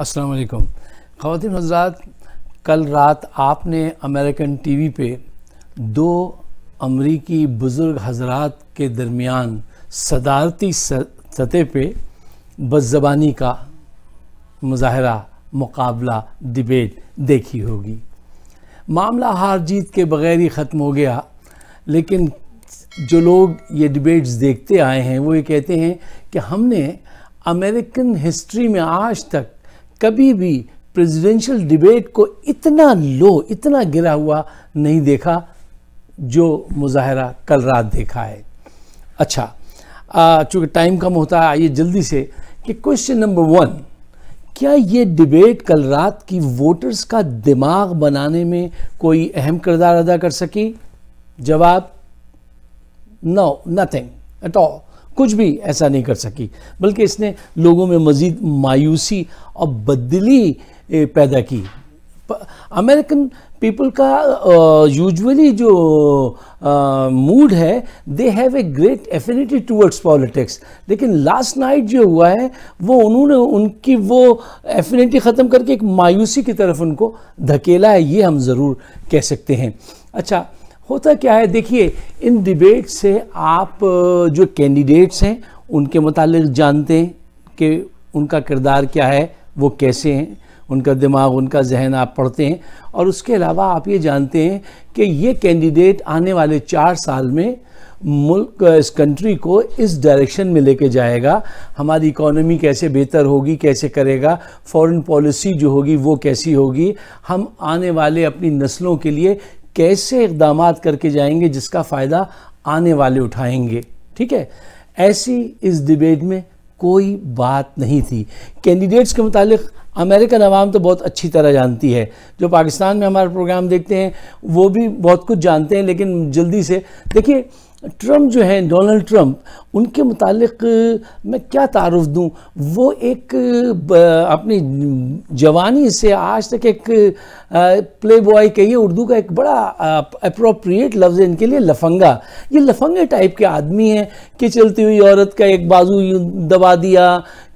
असलकुम खातिन हजरात कल रात आपने अमेरिकन टीवी पे दो अमरीकी बुज़ुर्ग हजरात के दरमियान सदारती सतह पे बदजबानी का मुजाहरा मुकाबला डिबेट देखी होगी मामला हार जीत के बगैर ही ख़त्म हो गया लेकिन जो लोग ये डिबेट्स देखते आए हैं वो ये कहते हैं कि हमने अमेरिकन हिस्ट्री में आज तक कभी भी प्रेसिडेंशियल डिबेट को इतना लो इतना गिरा हुआ नहीं देखा जो मुजाहरा कल रात देखा है अच्छा चूँकि टाइम कम होता है आइए जल्दी से कि क्वेश्चन नंबर वन क्या ये डिबेट कल रात की वोटर्स का दिमाग बनाने में कोई अहम किरदार अदा कर सकी जवाब नो नथिंग एट ऑल कुछ भी ऐसा नहीं कर सकी बल्कि इसने लोगों में मज़ीद मायूसी और बदली पैदा की अमेरिकन पीपल का यूजुअली जो मूड है they have a great affinity towards politics लेकिन लास्ट नाइट जो हुआ है वो उन्होंने उनकी वो एफिनिटी ख़त्म करके एक मायूसी की तरफ उनको धकेला है ये हम ज़रूर कह सकते हैं अच्छा होता क्या है देखिए इन डिबेट से आप जो कैंडिडेट्स हैं उनके मतलब जानते हैं कि उनका किरदार क्या है वो कैसे हैं उनका दिमाग उनका जहन आप पढ़ते हैं और उसके अलावा आप ये जानते हैं कि ये कैंडिडेट आने वाले चार साल में मुल्क इस कंट्री को इस डायरेक्शन में लेके जाएगा हमारी इकोनॉमी कैसे बेहतर होगी कैसे करेगा फॉरेन पॉलिसी जो होगी वो कैसी होगी हम आने वाले अपनी नस्लों के लिए कैसे इकदाम करके जाएंगे जिसका फ़ायदा आने वाले उठाएंगे ठीक है ऐसी इस डिबेट में कोई बात नहीं थी कैंडिडेट्स के मुतालिक अमेरिकन आवाम तो बहुत अच्छी तरह जानती है जो पाकिस्तान में हमारा प्रोग्राम देखते हैं वो भी बहुत कुछ जानते हैं लेकिन जल्दी से देखिए ट्रंप जो है डोनाल्ड ट्रंप उनके मुतालिक मैं क्या तारफ़ दूँ वो एक अपनी जवानी से आज तक एक प्ले बॉय कहिए उर्दू का एक बड़ा अप्रोप्रिएट लफ्ज़ है इनके लिए लफंगा ये लफंगे टाइप के आदमी हैं कि चलती हुई औरत का एक बाजू दबा दिया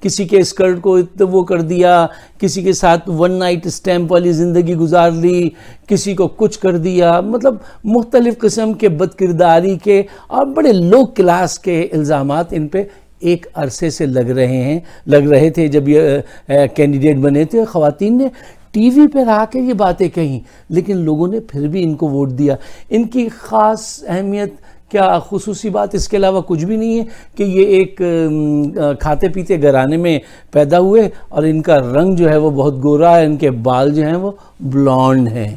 किसी के स्कर्ट को तो वो कर दिया किसी के साथ वन नाइट स्टैम्प वाली ज़िंदगी गुजार ली किसी को कुछ कर दिया मतलब मुख्तलिफ़ किस्म के बदकिरदारी के और बड़े लो क्लास के इल्ज़ाम इल्ज़ाम इन पर एक अरसे से लग रहे हैं लग रहे थे जब ये कैंडिडेट बने थे ख़वातीन ने टी वी पर आके ये बातें कहीं लेकिन लोगों ने फिर भी इनको वोट दिया इनकी ख़ास अहमियत क्या खसूसी बात इसके अलावा कुछ भी नहीं है कि ये एक खाते पीते घराने में पैदा हुए और इनका रंग जो है वो बहुत गोरा है इनके बाल जो हैं वो ब्लॉन्ड हैं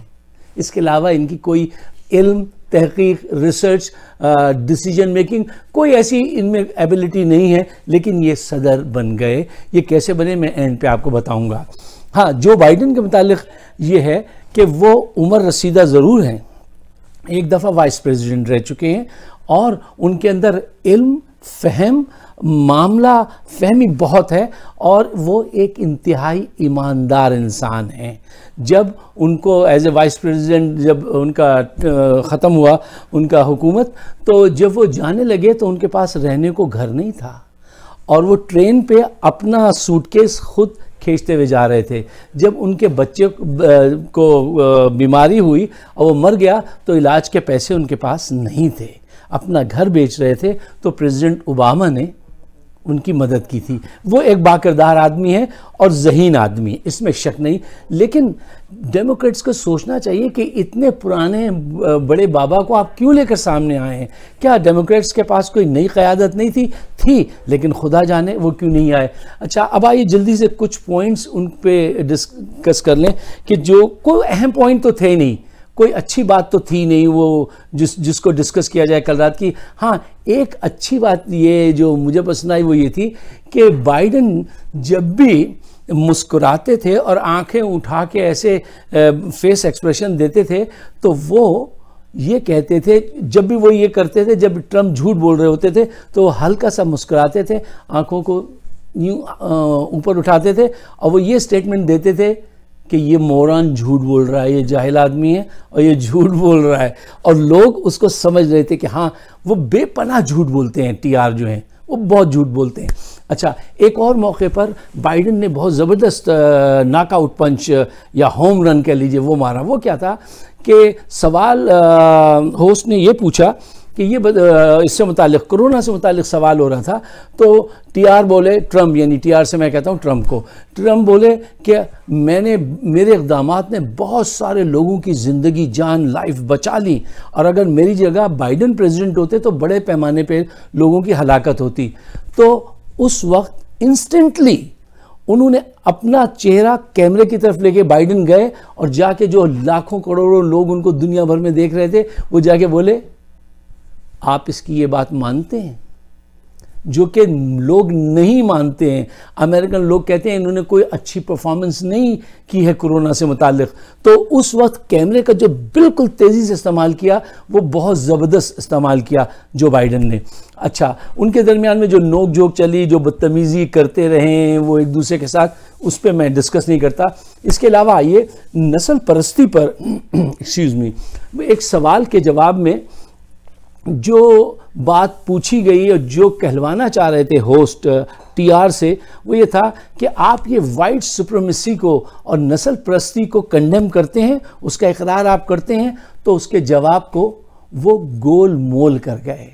इसके अलावा इनकी कोई इल्म तहकीक रिसर्च डिसीजन मेकिंग कोई ऐसी इनमें एबिलिटी नहीं है लेकिन ये सदर बन गए ये कैसे बने मैं एंड पे आपको बताऊंगा हाँ जो बाइडन के मतलब ये है कि वो उम्र रसीदा ज़रूर हैं एक दफ़ा वाइस प्रेसिडेंट रह चुके हैं और उनके अंदर इल्म फहम मामला फहमी बहुत है और वो एक इंतहाई ईमानदार इंसान हैं जब उनको एज ए वाइस प्रेसिडेंट जब उनका ख़त्म हुआ उनका हुकूमत तो जब वो जाने लगे तो उनके पास रहने को घर नहीं था और वो ट्रेन पे अपना सूटकेस खुद खींचते हुए जा रहे थे जब उनके बच्चे को बीमारी हुई और वो मर गया तो इलाज के पैसे उनके पास नहीं थे अपना घर बेच रहे थे तो प्रेसिडेंट ओबामा ने उनकी मदद की थी वो एक बाकरदार आदमी है और जहीन आदमी है इसमें शक नहीं लेकिन डेमोक्रेट्स को सोचना चाहिए कि इतने पुराने बड़े बाबा को आप क्यों लेकर सामने आए हैं क्या डेमोक्रेट्स के पास कोई नई क़्यादत नहीं थी थी लेकिन खुदा जाने वो क्यों नहीं आए अच्छा अब आइए जल्दी से कुछ पॉइंट्स उन पर डिस्कस कर लें कि जो कोई अहम पॉइंट तो थे नहीं कोई अच्छी बात तो थी नहीं वो जिस जिसको डिस्कस किया जाए कल रात की हाँ एक अच्छी बात ये जो मुझे पसंद आई वो ये थी कि बाइडन जब भी मुस्कुराते थे और आंखें उठा के ऐसे फेस एक्सप्रेशन देते थे तो वो ये कहते थे जब भी वो ये करते थे जब ट्रम्प झूठ बोल रहे होते थे तो हल्का सा मुस्कुराते थे आंखों को ऊपर उठाते थे और वो ये स्टेटमेंट देते थे कि ये मोरान झूठ बोल रहा है ये जाहिल आदमी है और ये झूठ बोल रहा है और लोग उसको समझ रहे थे कि हाँ वो बेपनाह झूठ बोलते हैं टीआर जो हैं वो बहुत झूठ बोलते हैं अच्छा एक और मौके पर बाइडन ने बहुत ज़बरदस्त नाकआउट पंच या होम रन कह लीजिए वो मारा वो क्या था कि सवाल होस्ट ने ये पूछा कि ये इससे मुतल कोरोना से मुतल सवाल हो रहा था तो टी आर बोले ट्रम्प यानी टी आर से मैं कहता हूँ ट्रम्प को ट्रम्प बोले कि मैंने मेरे इकदाम ने बहुत सारे लोगों की ज़िंदगी जान लाइफ बचा ली और अगर मेरी जगह बाइडन प्रेसिडेंट होते तो बड़े पैमाने पर लोगों की हलाकत होती तो उस वक्त इंस्टेंटली उन्होंने अपना चेहरा कैमरे की तरफ लेके बाइडन गए और जाके जो लाखों करोड़ों लोग उनको दुनिया भर में देख रहे थे वो जाके बोले आप इसकी ये बात मानते हैं जो कि लोग नहीं मानते हैं अमेरिकन लोग कहते हैं इन्होंने कोई अच्छी परफॉर्मेंस नहीं की है कोरोना से मुतक तो उस वक्त कैमरे का जो बिल्कुल तेज़ी से इस्तेमाल किया वो बहुत ज़बरदस्त इस्तेमाल किया जो बाइडन ने अच्छा उनके दरमियान में जो नोक जोक चली जो बदतमीज़ी करते रहे वो एक दूसरे के साथ उस पर मैं डिस्कस नहीं करता इसके अलावा आइए नस्ल परस्ती पर एक्सक्यूज़ मी एक सवाल के जवाब में जो बात पूछी गई और जो कहलवाना चाह रहे थे होस्ट टीआर uh, से वो ये था कि आप ये वाइट सुप्रमेसी को और नस्ल प्रस्ती को कंडेम करते हैं उसका इकरार आप करते हैं तो उसके जवाब को वो गोल मोल कर गए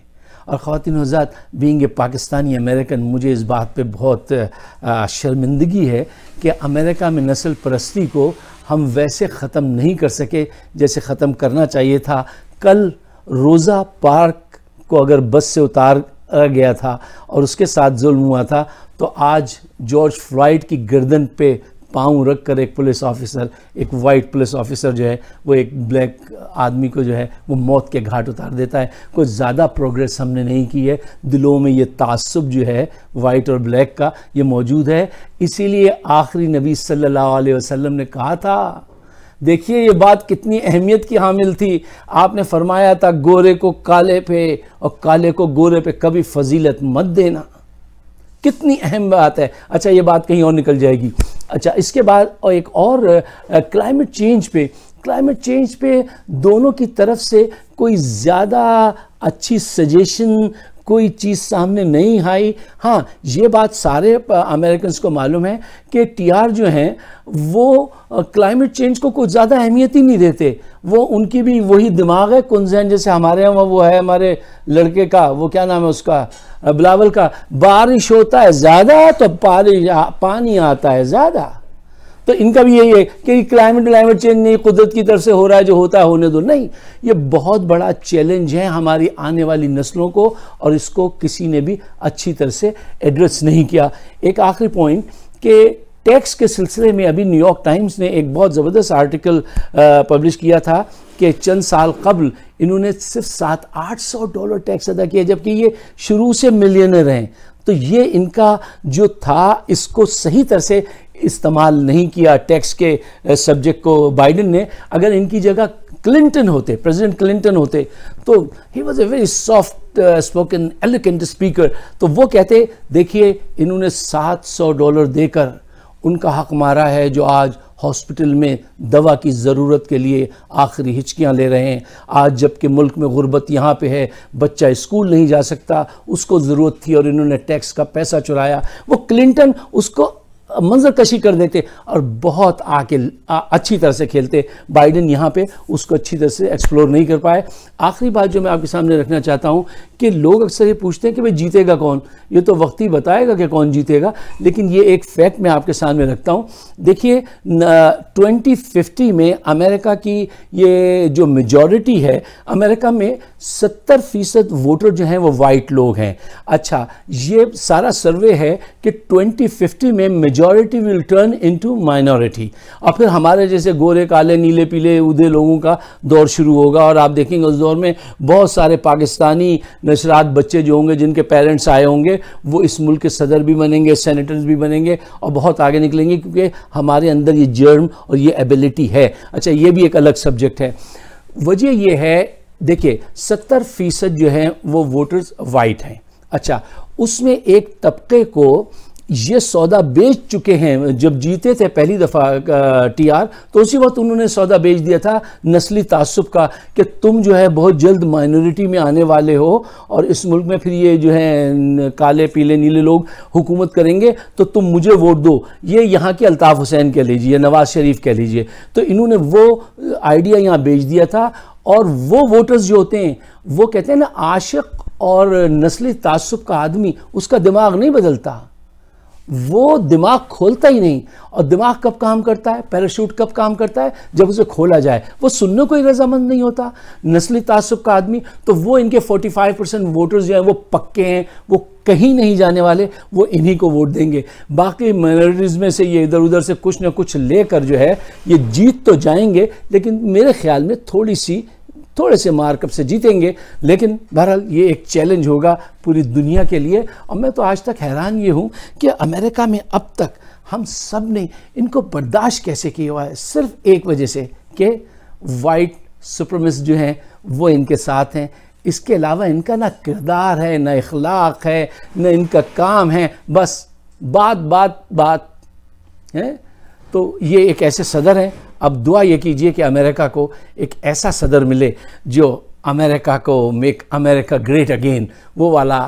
और ख़वान हजरात बींग ए पाकिस्तानी अमेरिकन मुझे इस बात पे बहुत uh, uh, शर्मिंदगी है कि अमेरिका में नस्ल प्रस्ती को हम वैसे ख़त्म नहीं कर सके जैसे ख़त्म करना चाहिए था कल रोज़ा पार्क को अगर बस से उतार गया था और उसके साथ जुल्म हुआ था तो आज जॉर्ज फ्लाइट की गर्दन पे पाँव रख कर एक पुलिस ऑफिसर एक वाइट पुलिस ऑफिसर जो है वो एक ब्लैक आदमी को जो है वो मौत के घाट उतार देता है कुछ ज़्यादा प्रोग्रेस हमने नहीं की है दिलों में ये तसब जो है वाइट और ब्लैक का ये मौजूद है इसीलिए आखिरी नबी सल्लल्लाहु अलैहि वसल्लम ने कहा था देखिए ये बात कितनी अहमियत की हामिल थी आपने फरमाया था गोरे को काले पे और काले को गोरे पे कभी फजीलत मत देना कितनी अहम बात है अच्छा ये बात कहीं और निकल जाएगी अच्छा इसके बाद और एक और क्लाइमेट चेंज पे क्लाइमेट चेंज पे दोनों की तरफ से कोई ज़्यादा अच्छी सजेशन कोई चीज़ सामने नहीं आई हाँ ये बात सारे अमेरिकन को मालूम है कि टीआर जो हैं वो क्लाइमेट चेंज को कुछ ज़्यादा अहमियत ही नहीं देते वो उनकी भी वही दिमाग है कुंजैन जैसे हमारे यहाँ वो है हमारे लड़के का वो क्या नाम है उसका बिलावल का बारिश होता है ज़्यादा तो पानी पानी आता है ज़्यादा तो इनका भी यही है कि क्लाइमेट क्लाइमेट चेंज नहीं कुदरत की तरफ से हो रहा है जो होता है होने दो नहीं ये बहुत बड़ा चैलेंज है हमारी आने वाली नस्लों को और इसको किसी ने भी अच्छी तरह से एड्रेस नहीं किया एक आखिरी पॉइंट कि टैक्स के सिलसिले में अभी न्यूयॉर्क टाइम्स ने एक बहुत ज़बरदस्त आर्टिकल पब्लिश किया था कि चंद साल कबल इन्होंने सिर्फ सात आठ सौ डॉलर टैक्स अदा किया जबकि ये शुरू से मिलियनर हैं तो ये इनका जो था इसको सही तरह से इस्तेमाल नहीं किया टैक्स के सब्जेक्ट को बाइडन ने अगर इनकी जगह क्लिंटन होते प्रेसिडेंट क्लिंटन होते तो he was a very soft spoken eloquent speaker तो वो कहते देखिए इन्होंने 700 डॉलर देकर उनका हक मारा है जो आज हॉस्पिटल में दवा की ज़रूरत के लिए आखिरी हिचकियाँ ले रहे हैं आज जबकि मुल्क में गुर्बत यहाँ पे है बच्चा स्कूल नहीं जा सकता उसको ज़रूरत थी और इन्होंने टैक्स का पैसा चुराया वो क्लिंटन उसको मंजर कशी कर देते और बहुत आके अच्छी तरह से खेलते बाइडन यहाँ पे उसको अच्छी तरह से एक्सप्लोर नहीं कर पाए आखिरी बात जो मैं आपके सामने रखना चाहता हूँ कि लोग अक्सर ये पूछते हैं कि भाई जीतेगा कौन ये तो वक्त ही बताएगा कि कौन जीतेगा लेकिन ये एक फैक्ट मैं आपके सामने रखता हूँ देखिए ट्वेंटी फिफ्टी में अमेरिका की ये जो मेजॉरिटी है अमेरिका में सत्तर फीसद वोटर जो हैं वो वाइट लोग हैं अच्छा ये सारा सर्वे है कि ट्वेंटी फिफ्टी में मेजो majority will turn into minority और फिर हमारे जैसे गोरे काले नीले पीले उधे लोगों का दौर शुरू होगा और आप देखेंगे उस दौर में बहुत सारे पाकिस्तानी नशरात बच्चे जो होंगे जिनके पेरेंट्स आए होंगे वो इस मुल्क के सदर भी बनेंगे सेनेटर्स भी बनेंगे और बहुत आगे निकलेंगे क्योंकि हमारे अंदर ये जर्म और ये एबिलिटी है अच्छा ये भी एक अलग सब्जेक्ट है वजह यह है देखिए सत्तर फीसद जो है वो वोटर्स वाइट हैं अच्छा उसमें एक तबके को ये सौदा बेच चुके हैं जब जीते थे पहली दफ़ा टीआर तो उसी वक्त उन्होंने सौदा बेच दिया था नस्ली तसब का कि तुम जो है बहुत जल्द माइनॉरिटी में आने वाले हो और इस मुल्क में फिर ये जो है काले पीले नीले लोग हुकूमत करेंगे तो तुम मुझे वोट दो ये यहाँ के अल्ताफ़ हुसैन कह लीजिए नवाज़ शरीफ कह लीजिए तो इन्होंने वो आइडिया यहाँ बेच दिया था और वो वोटर्स जो होते हैं वो कहते हैं ना आशिक और नस्ली तसब का आदमी उसका दिमाग नहीं बदलता वो दिमाग खोलता ही नहीं और दिमाग कब काम करता है पैराशूट कब काम करता है जब उसे खोला जाए वो सुनने को ही रजामंद नहीं होता नस्ली तासुब का आदमी तो वो इनके 45 परसेंट वोटर्स जो हैं वो पक्के हैं वो कहीं नहीं जाने वाले वो इन्हीं को वोट देंगे बाकी माइनॉरिटीज़ में से ये इधर उधर से कुछ ना कुछ लेकर जो है ये जीत तो जाएंगे लेकिन मेरे ख्याल में थोड़ी सी थोड़े से मार्कअप से जीतेंगे लेकिन बहरहाल ये एक चैलेंज होगा पूरी दुनिया के लिए और मैं तो आज तक हैरान ये हूँ कि अमेरिका में अब तक हम सब ने इनको बर्दाश्त कैसे किया हुआ है सिर्फ एक वजह से कि वाइट सुप्रमिस जो हैं वो इनके साथ हैं इसके अलावा इनका ना किरदार है ना इखलाक है ना इनका काम है बस बात बात बात है तो ये एक ऐसे सदर हैं अब दुआ ये कीजिए कि अमेरिका को एक ऐसा सदर मिले जो अमेरिका को मेक अमेरिका ग्रेट अगेन वो वाला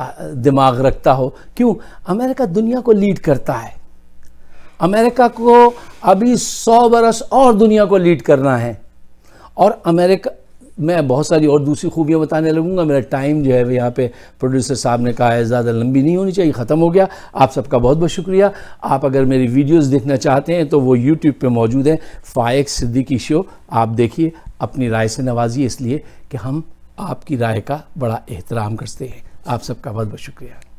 दिमाग रखता हो क्यों अमेरिका दुनिया को लीड करता है अमेरिका को अभी सौ बरस और दुनिया को लीड करना है और अमेरिका मैं बहुत सारी और दूसरी खूबियाँ बताने लगूंगा मेरा टाइम जो है वह यहाँ पे प्रोड्यूसर साहब ने कहा है ज़्यादा लंबी नहीं होनी चाहिए ख़त्म हो गया आप सबका बहुत बहुत शुक्रिया आप अगर मेरी वीडियोस देखना चाहते हैं तो वो यूट्यूब पे मौजूद है फ़ायक सिद्दीकी शो आप देखिए अपनी राय से नवाजिए इसलिए कि हम आपकी राय का बड़ा एहतराम करते हैं आप सबका बहुत बहुत शुक्रिया